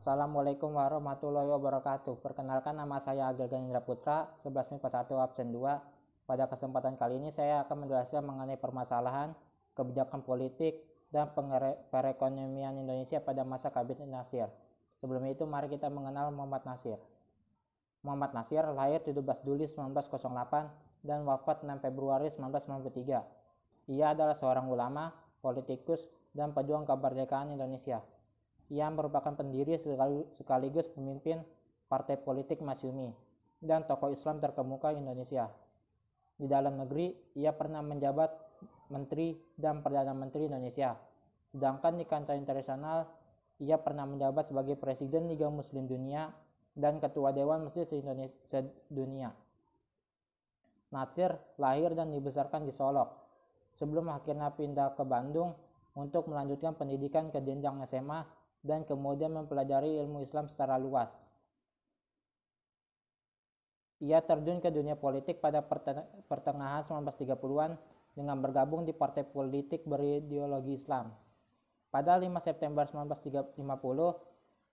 Assalamualaikum warahmatullahi wabarakatuh. Perkenalkan nama saya Agil Ganindra Putra, 11 MIPA 1 absen 2. Pada kesempatan kali ini saya akan menjelaskan mengenai permasalahan kebijakan politik dan perekonomian Indonesia pada masa Kabinet Nasir. Sebelum itu mari kita mengenal Muhammad Nasir. Muhammad Nasir lahir 17 Juli 1908 dan wafat 6 Februari 1993. Ia adalah seorang ulama, politikus, dan pejuang kemerdekaan Indonesia yang merupakan pendiri sekaligus pemimpin Partai Politik Masyumi dan tokoh Islam terkemuka Indonesia. Di dalam negeri, ia pernah menjabat Menteri dan Perdana Menteri Indonesia. Sedangkan di kancah internasional, ia pernah menjabat sebagai Presiden Liga Muslim Dunia dan Ketua Dewan Masjid Se-Indonesia Dunia. Natsir lahir dan dibesarkan di Solok. Sebelum akhirnya pindah ke Bandung untuk melanjutkan pendidikan ke jenjang SMA dan kemudian mempelajari ilmu Islam secara luas. Ia terjun ke dunia politik pada pertengahan 1930-an dengan bergabung di partai politik berideologi Islam. Pada 5 September 1950,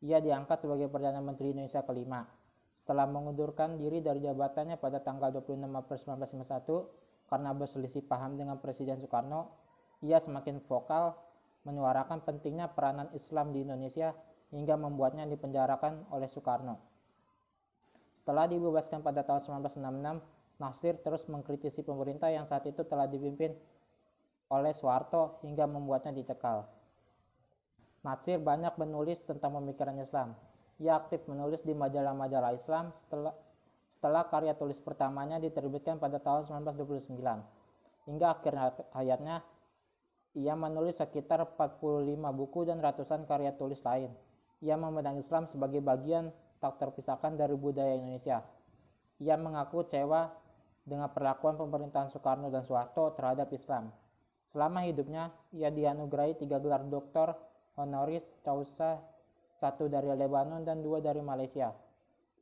ia diangkat sebagai Perdana Menteri Indonesia kelima. Setelah mengundurkan diri dari jabatannya pada tanggal 26 April 1951 karena berselisih paham dengan Presiden Soekarno, ia semakin vokal menyuarakan pentingnya peranan Islam di Indonesia hingga membuatnya dipenjarakan oleh Soekarno. Setelah dibebaskan pada tahun 1966, Nasir terus mengkritisi pemerintah yang saat itu telah dipimpin oleh Soeharto hingga membuatnya dicekal. Nasir banyak menulis tentang pemikiran Islam. Ia aktif menulis di majalah-majalah Islam setelah, setelah karya tulis pertamanya diterbitkan pada tahun 1929. Hingga akhir hayatnya, ia menulis sekitar 45 buku dan ratusan karya tulis lain. Ia memandang Islam sebagai bagian tak terpisahkan dari budaya Indonesia. Ia mengaku cewa dengan perlakuan pemerintahan Soekarno dan Soeharto terhadap Islam. Selama hidupnya, ia dianugerahi tiga gelar doktor honoris causa, satu dari Lebanon dan dua dari Malaysia.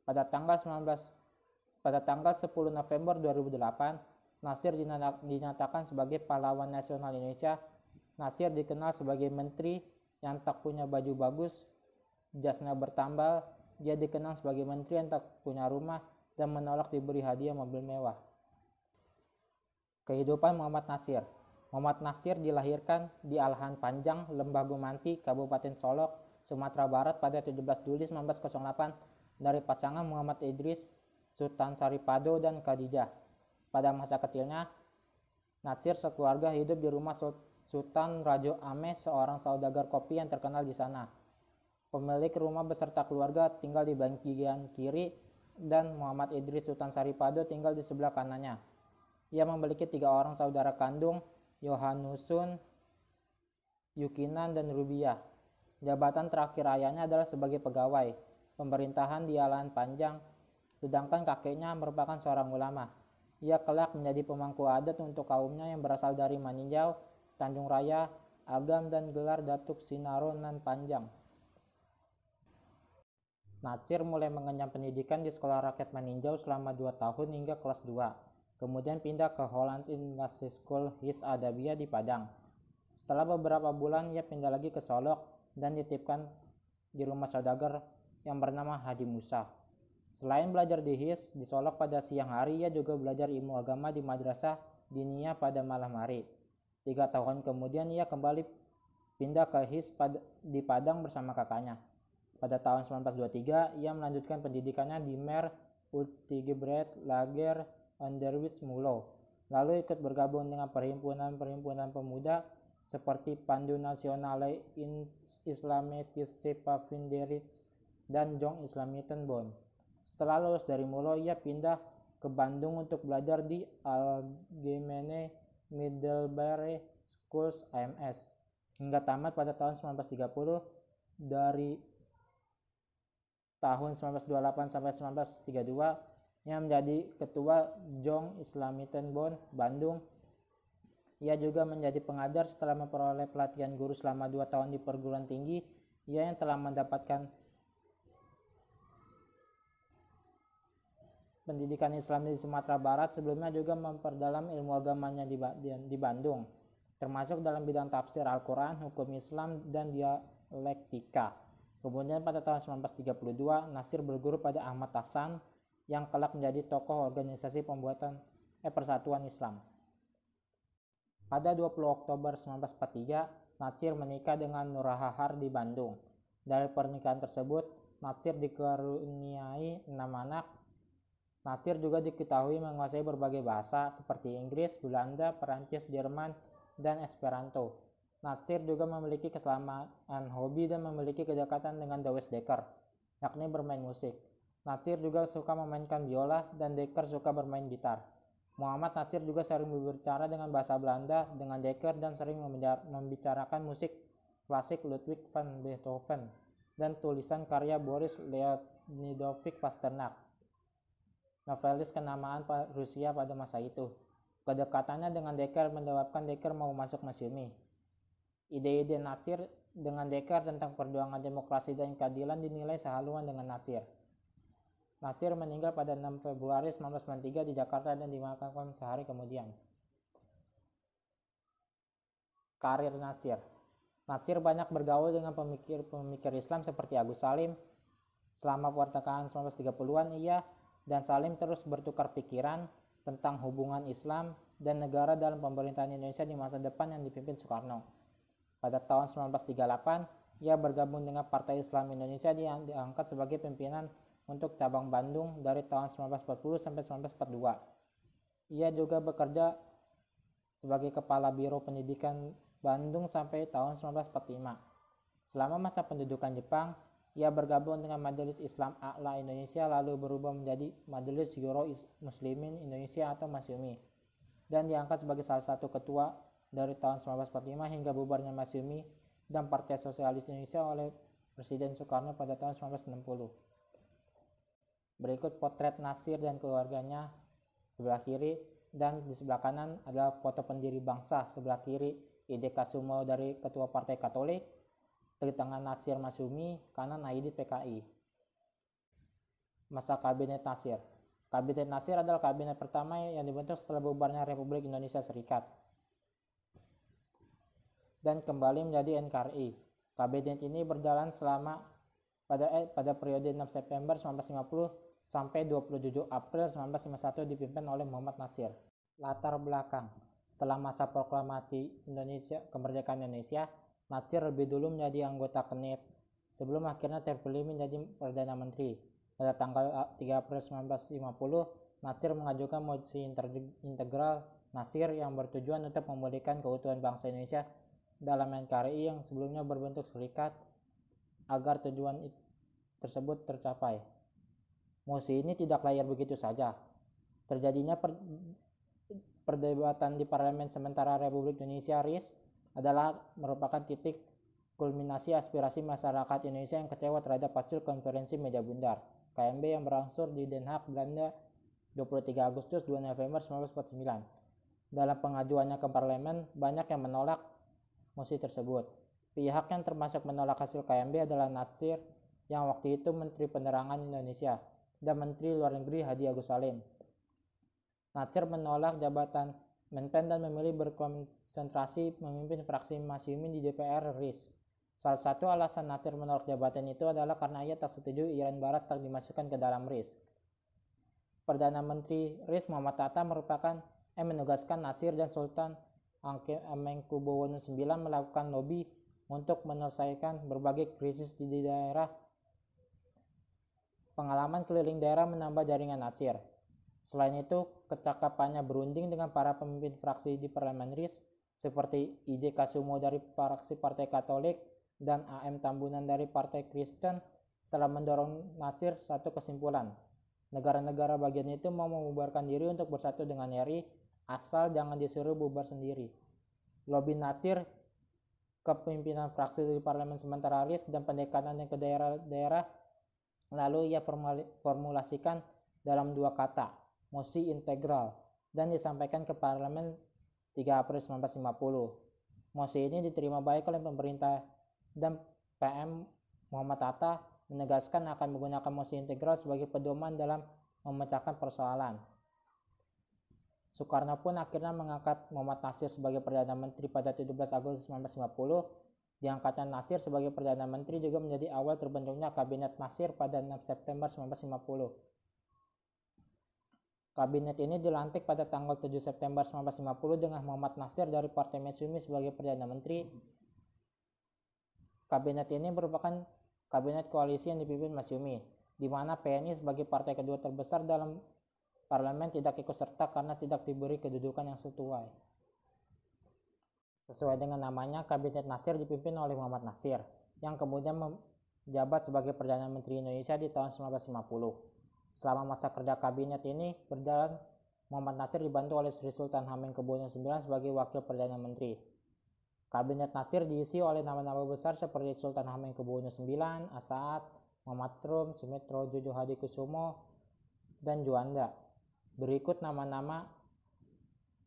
Pada tanggal 19 pada tanggal 10 November 2008, Nasir dinyatakan sebagai pahlawan nasional Indonesia Nasir dikenal sebagai menteri yang tak punya baju bagus, jasnya bertambal, dia dikenal sebagai menteri yang tak punya rumah dan menolak diberi hadiah mobil mewah. Kehidupan Muhammad Nasir Muhammad Nasir dilahirkan di Alahan Panjang, Lembah Gumanti, Kabupaten Solok, Sumatera Barat pada 17 Juli 1908 dari pasangan Muhammad Idris, Sultan Saripado, dan Khadijah. Pada masa kecilnya, Nasir sekeluarga hidup di rumah Sultan Sultan Rajo Ameh, seorang saudagar kopi yang terkenal di sana. Pemilik rumah beserta keluarga tinggal di bagian kiri dan Muhammad Idris Sultan Saripado tinggal di sebelah kanannya. Ia memiliki tiga orang saudara kandung, Yohanusun, Yukinan, dan Rubiah. Jabatan terakhir ayahnya adalah sebagai pegawai pemerintahan di Alan Panjang, sedangkan kakeknya merupakan seorang ulama. Ia kelak menjadi pemangku adat untuk kaumnya yang berasal dari Maninjau, Tanjung Raya, Agam dan gelar Datuk Sinaronan Panjang. Natsir mulai mengenyam pendidikan di Sekolah Rakyat Maninjau selama 2 tahun hingga kelas 2, kemudian pindah ke Holland English School His Adabia di Padang. Setelah beberapa bulan, ia pindah lagi ke Solok dan ditipkan di rumah saudagar yang bernama Hadi Musa. Selain belajar di His, di Solok pada siang hari, ia juga belajar ilmu agama di Madrasah Dinia pada malam hari. Tiga tahun kemudian ia kembali pindah ke HIS pad di Padang bersama kakaknya. Pada tahun 1923, ia melanjutkan pendidikannya di Mer Utigebret Lager Underwitz Mulo, lalu ikut bergabung dengan perhimpunan-perhimpunan pemuda seperti Pandu Nasionale in Islamitische Pavinderiz dan Jong Islamitenbon. Setelah lulus dari Mulo, ia pindah ke Bandung untuk belajar di Algemene Middlebury Schools AMS hingga tamat pada tahun 1930 dari tahun 1928 sampai 1932 yang menjadi ketua Jong Bon Bandung ia juga menjadi pengajar setelah memperoleh pelatihan guru selama 2 tahun di perguruan tinggi ia yang telah mendapatkan pendidikan Islam di Sumatera Barat sebelumnya juga memperdalam ilmu agamanya di, di Bandung termasuk dalam bidang tafsir Al-Quran, hukum Islam, dan dialektika. Kemudian pada tahun 1932, Nasir berguru pada Ahmad Hasan yang kelak menjadi tokoh organisasi pembuatan eh, Persatuan Islam. Pada 20 Oktober 1943, Nasir menikah dengan Nurahahar di Bandung. Dari pernikahan tersebut, Nasir dikaruniai enam anak Nasir juga diketahui menguasai berbagai bahasa seperti Inggris, Belanda, Perancis, Jerman, dan Esperanto. Natsir juga memiliki kesamaan hobi dan memiliki kedekatan dengan Dawes Decker, yakni bermain musik. Natsir juga suka memainkan biola dan Decker suka bermain gitar. Muhammad Natsir juga sering berbicara dengan bahasa Belanda dengan Decker dan sering membicarakan musik klasik Ludwig van Beethoven dan tulisan karya Boris Leonidovich Pasternak novelis kenamaan Rusia pada masa itu. Kedekatannya dengan Dekker menyebabkan Dekker mau masuk Masyumi. Ide-ide Natsir dengan Dekker tentang perjuangan demokrasi dan keadilan dinilai sehaluan dengan Natsir. Nasir meninggal pada 6 Februari 1993 di Jakarta dan dimakamkan sehari kemudian. Karir Nasir. Nasir banyak bergaul dengan pemikir-pemikir Islam seperti Agus Salim. Selama pertengahan 1930-an, ia dan Salim terus bertukar pikiran tentang hubungan Islam dan negara dalam pemerintahan Indonesia di masa depan yang dipimpin Soekarno. Pada tahun 1938, ia bergabung dengan Partai Islam Indonesia yang diangkat sebagai pimpinan untuk cabang Bandung dari tahun 1940 sampai 1942. Ia juga bekerja sebagai Kepala Biro Pendidikan Bandung sampai tahun 1945. Selama masa pendudukan Jepang, ia bergabung dengan Majelis Islam A'la Indonesia lalu berubah menjadi Majelis Euro Muslimin Indonesia atau Masyumi dan diangkat sebagai salah satu ketua dari tahun 1945 hingga bubarnya Masyumi dan Partai Sosialis Indonesia oleh Presiden Soekarno pada tahun 1960. Berikut potret Nasir dan keluarganya sebelah kiri dan di sebelah kanan adalah foto pendiri bangsa sebelah kiri Ide Kasumo dari Ketua Partai Katolik tangan Nasir Masumi, kanan Aidit PKI. Masa Kabinet Nasir Kabinet Nasir adalah kabinet pertama yang dibentuk setelah bubarnya Republik Indonesia Serikat dan kembali menjadi NKRI. Kabinet ini berjalan selama pada eh, pada periode 6 September 1950 sampai 27 April 1951 dipimpin oleh Muhammad Nasir. Latar belakang setelah masa proklamasi Indonesia kemerdekaan Indonesia, Natsir lebih dulu menjadi anggota KNIP sebelum akhirnya terpilih menjadi Perdana Menteri. Pada tanggal 3 eh, April 1950, Natsir mengajukan mosi integral Nasir yang bertujuan untuk memulihkan keutuhan bangsa Indonesia dalam NKRI yang sebelumnya berbentuk serikat agar tujuan tersebut tercapai. Mosi ini tidak layar begitu saja. Terjadinya per perdebatan di parlemen sementara Republik Indonesia RIS adalah merupakan titik kulminasi aspirasi masyarakat Indonesia yang kecewa terhadap hasil konferensi meja bundar KMB yang berangsur di Den Haag, Belanda 23 Agustus 2 November 1949. Dalam pengajuannya ke parlemen, banyak yang menolak mosi tersebut. Pihak yang termasuk menolak hasil KMB adalah Natsir yang waktu itu Menteri Penerangan Indonesia dan Menteri Luar Negeri Hadi Agus Salim. Natsir menolak jabatan Menpen dan memilih berkonsentrasi memimpin fraksi Masyumin di DPR RIS. Salah satu alasan Nasir menolak jabatan itu adalah karena ia tak setuju Iran Barat tak dimasukkan ke dalam RIS. Perdana Menteri RIS Muhammad Tata merupakan eh, menugaskan Nasir dan Sultan Amengkubuwono IX melakukan lobby untuk menyelesaikan berbagai krisis di daerah. Pengalaman keliling daerah menambah jaringan Nasir. Selain itu, kecakapannya berunding dengan para pemimpin fraksi di parlemen RIS seperti IJ Kasumo dari fraksi Partai Katolik dan AM Tambunan dari Partai Kristen telah mendorong Nasir satu kesimpulan. Negara-negara bagian itu mau membubarkan diri untuk bersatu dengan RI asal jangan disuruh bubar sendiri. Lobby Nasir, kepemimpinan fraksi di parlemen sementara RIS dan pendekatannya ke daerah-daerah lalu ia formulasikan dalam dua kata, Mosi Integral dan disampaikan ke Parlemen 3 April 1950. Mosi ini diterima baik oleh pemerintah dan PM Muhammad Atta menegaskan akan menggunakan mosi integral sebagai pedoman dalam memecahkan persoalan. Soekarno pun akhirnya mengangkat Muhammad Nasir sebagai Perdana Menteri pada 17 Agustus 1950. Diangkatnya Nasir sebagai Perdana Menteri juga menjadi awal terbentuknya Kabinet Nasir pada 6 September 1950. Kabinet ini dilantik pada tanggal 7 September 1950 dengan Muhammad Nasir dari Partai Matsumi sebagai Perdana Menteri. Kabinet ini merupakan kabinet koalisi yang dipimpin Masyumi, di mana PNI sebagai partai kedua terbesar dalam parlemen tidak ikut serta karena tidak diberi kedudukan yang sesuai. Sesuai dengan namanya, Kabinet Nasir dipimpin oleh Muhammad Nasir, yang kemudian menjabat sebagai Perdana Menteri Indonesia di tahun 1950. Selama masa kerja kabinet ini berjalan, Muhammad Nasir dibantu oleh Sri Sultan Hamengkubuwono IX sebagai wakil Perdana Menteri. Kabinet Nasir diisi oleh nama-nama besar seperti Sultan Hamengkubuwono IX, Asad, Muhammad Trum, Sumitro Jojo Hadikusumo, dan Juanda. Berikut nama-nama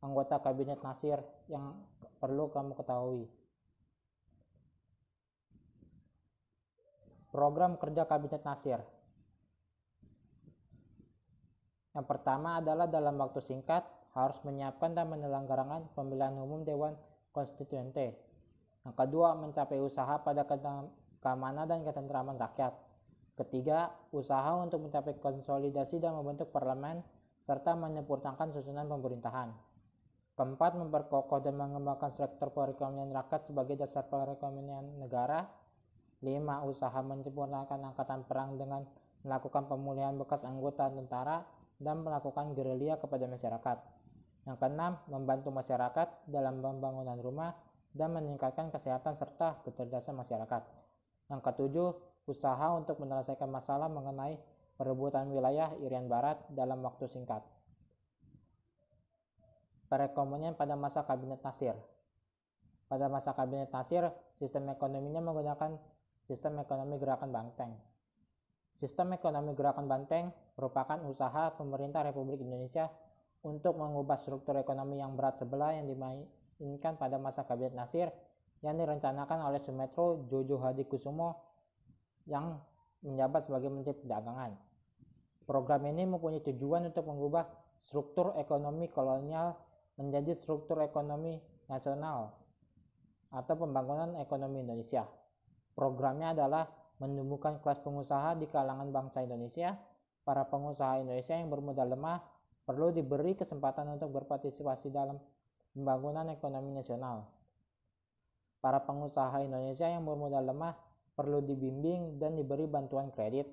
anggota Kabinet Nasir yang perlu kamu ketahui. Program kerja Kabinet Nasir yang pertama adalah dalam waktu singkat harus menyiapkan dan menyelenggarakan pemilihan umum Dewan Konstituente. Yang kedua, mencapai usaha pada keamanan dan ketentraman rakyat. Ketiga, usaha untuk mencapai konsolidasi dan membentuk parlemen serta menyempurnakan susunan pemerintahan. Keempat, memperkokoh dan mengembangkan sektor perekonomian rakyat sebagai dasar perekonomian negara. Lima, usaha menyempurnakan angkatan perang dengan melakukan pemulihan bekas anggota tentara dan melakukan gerilya kepada masyarakat. Yang keenam, membantu masyarakat dalam pembangunan rumah dan meningkatkan kesehatan serta kecerdasan masyarakat. Yang ketujuh, usaha untuk menyelesaikan masalah mengenai perebutan wilayah Irian Barat dalam waktu singkat. Perekonomian pada masa Kabinet Nasir Pada masa Kabinet Nasir, sistem ekonominya menggunakan sistem ekonomi gerakan banteng. Sistem ekonomi gerakan banteng merupakan usaha pemerintah Republik Indonesia untuk mengubah struktur ekonomi yang berat sebelah yang dimainkan pada masa Kabinet Nasir yang direncanakan oleh Sumetro Jojo Hadi Kusumo yang menjabat sebagai Menteri Perdagangan. Program ini mempunyai tujuan untuk mengubah struktur ekonomi kolonial menjadi struktur ekonomi nasional atau pembangunan ekonomi Indonesia. Programnya adalah menemukan kelas pengusaha di kalangan bangsa Indonesia, para pengusaha Indonesia yang bermodal lemah perlu diberi kesempatan untuk berpartisipasi dalam pembangunan ekonomi nasional. Para pengusaha Indonesia yang bermodal lemah perlu dibimbing dan diberi bantuan kredit.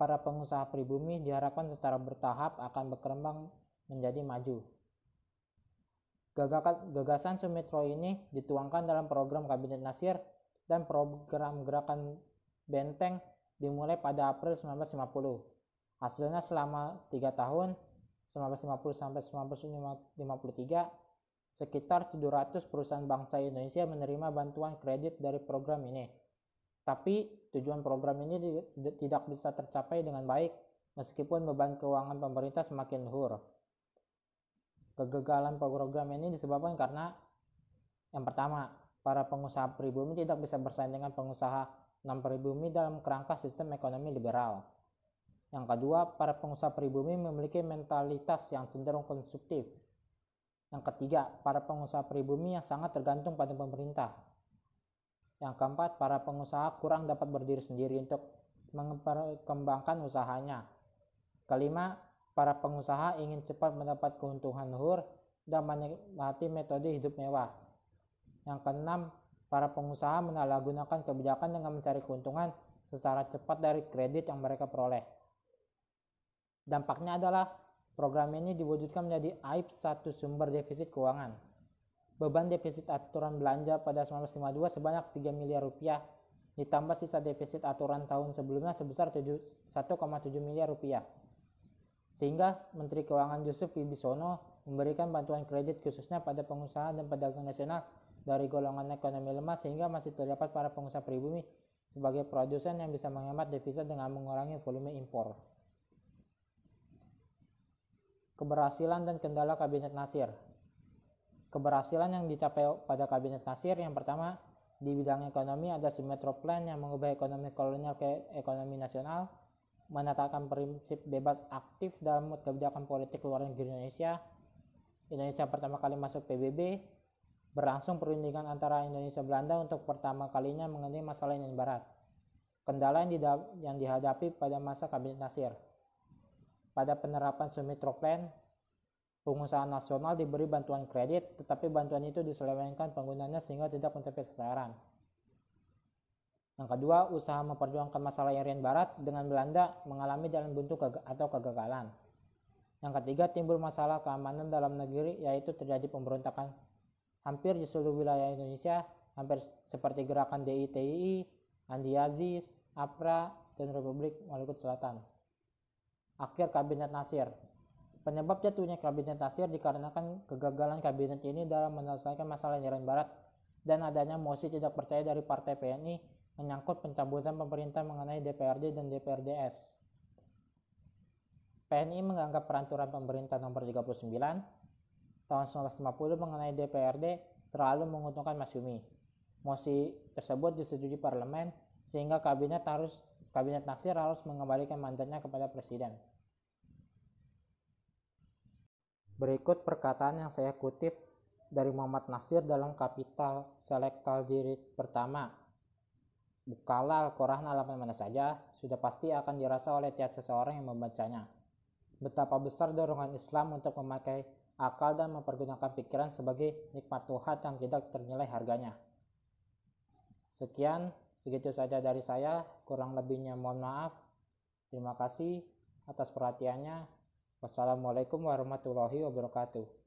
Para pengusaha pribumi diharapkan secara bertahap akan berkembang menjadi maju. Gagasan Sumitro ini dituangkan dalam program Kabinet Nasir dan program Gerakan Benteng dimulai pada April 1950. Hasilnya selama 3 tahun 1950 sampai 1953 sekitar 700 perusahaan bangsa Indonesia menerima bantuan kredit dari program ini. Tapi tujuan program ini tidak bisa tercapai dengan baik meskipun beban keuangan pemerintah semakin luhur. Kegagalan program ini disebabkan karena yang pertama, para pengusaha pribumi tidak bisa bersaing dengan pengusaha dan pribumi dalam kerangka sistem ekonomi liberal. Yang kedua, para pengusaha pribumi memiliki mentalitas yang cenderung konsumtif. Yang ketiga, para pengusaha pribumi yang sangat tergantung pada pemerintah. Yang keempat, para pengusaha kurang dapat berdiri sendiri untuk mengembangkan usahanya. Kelima, para pengusaha ingin cepat mendapat keuntungan luhur dan menikmati metode hidup mewah. Yang keenam, Para pengusaha menyalahgunakan kebijakan dengan mencari keuntungan secara cepat dari kredit yang mereka peroleh. Dampaknya adalah program ini diwujudkan menjadi aib satu sumber defisit keuangan. Beban defisit aturan belanja pada 1952 sebanyak 3 miliar rupiah, ditambah sisa defisit aturan tahun sebelumnya sebesar 1,7 miliar rupiah. Sehingga Menteri Keuangan Yusuf Wibisono memberikan bantuan kredit khususnya pada pengusaha dan pedagang nasional dari golongan ekonomi lemah sehingga masih terdapat para pengusaha pribumi sebagai produsen yang bisa menghemat devisa dengan mengurangi volume impor. Keberhasilan dan kendala Kabinet Nasir Keberhasilan yang dicapai pada Kabinet Nasir yang pertama di bidang ekonomi ada Sumetro Plan yang mengubah ekonomi kolonial ke ekonomi nasional, menetapkan prinsip bebas aktif dalam kebijakan politik luar negeri Indonesia, Indonesia pertama kali masuk PBB, Berlangsung perundingan antara Indonesia Belanda untuk pertama kalinya mengenai masalah Indian Barat. Kendala yang, yang dihadapi pada masa Kabinet Nasir. Pada penerapan Sumitro Plan, pengusaha nasional diberi bantuan kredit, tetapi bantuan itu diselewengkan penggunanya sehingga tidak mencapai sasaran. Yang kedua, usaha memperjuangkan masalah Irian Barat dengan Belanda mengalami jalan bentuk keg atau kegagalan. Yang ketiga, timbul masalah keamanan dalam negeri yaitu terjadi pemberontakan hampir di seluruh wilayah Indonesia, hampir seperti gerakan DITII, Andi Aziz, APRA, dan Republik Maluku Selatan. Akhir Kabinet Nasir Penyebab jatuhnya Kabinet Nasir dikarenakan kegagalan Kabinet ini dalam menyelesaikan masalah Irian Barat dan adanya mosi tidak percaya dari Partai PNI menyangkut pencabutan pemerintah mengenai DPRD dan DPRDS. PNI menganggap peraturan pemerintah nomor 39 tahun 1950 mengenai DPRD terlalu menguntungkan Mas Yumi. Mosi tersebut disetujui parlemen sehingga kabinet harus kabinet Nasir harus mengembalikan mandatnya kepada presiden. Berikut perkataan yang saya kutip dari Muhammad Nasir dalam Kapital Selektal Diri pertama. Bukalah Al-Quran alamnya mana saja, sudah pasti akan dirasa oleh tiap seseorang yang membacanya. Betapa besar dorongan Islam untuk memakai akal dan mempergunakan pikiran sebagai nikmat Tuhan yang tidak ternilai harganya. Sekian, segitu saja dari saya. Kurang lebihnya mohon maaf. Terima kasih atas perhatiannya. Wassalamualaikum warahmatullahi wabarakatuh.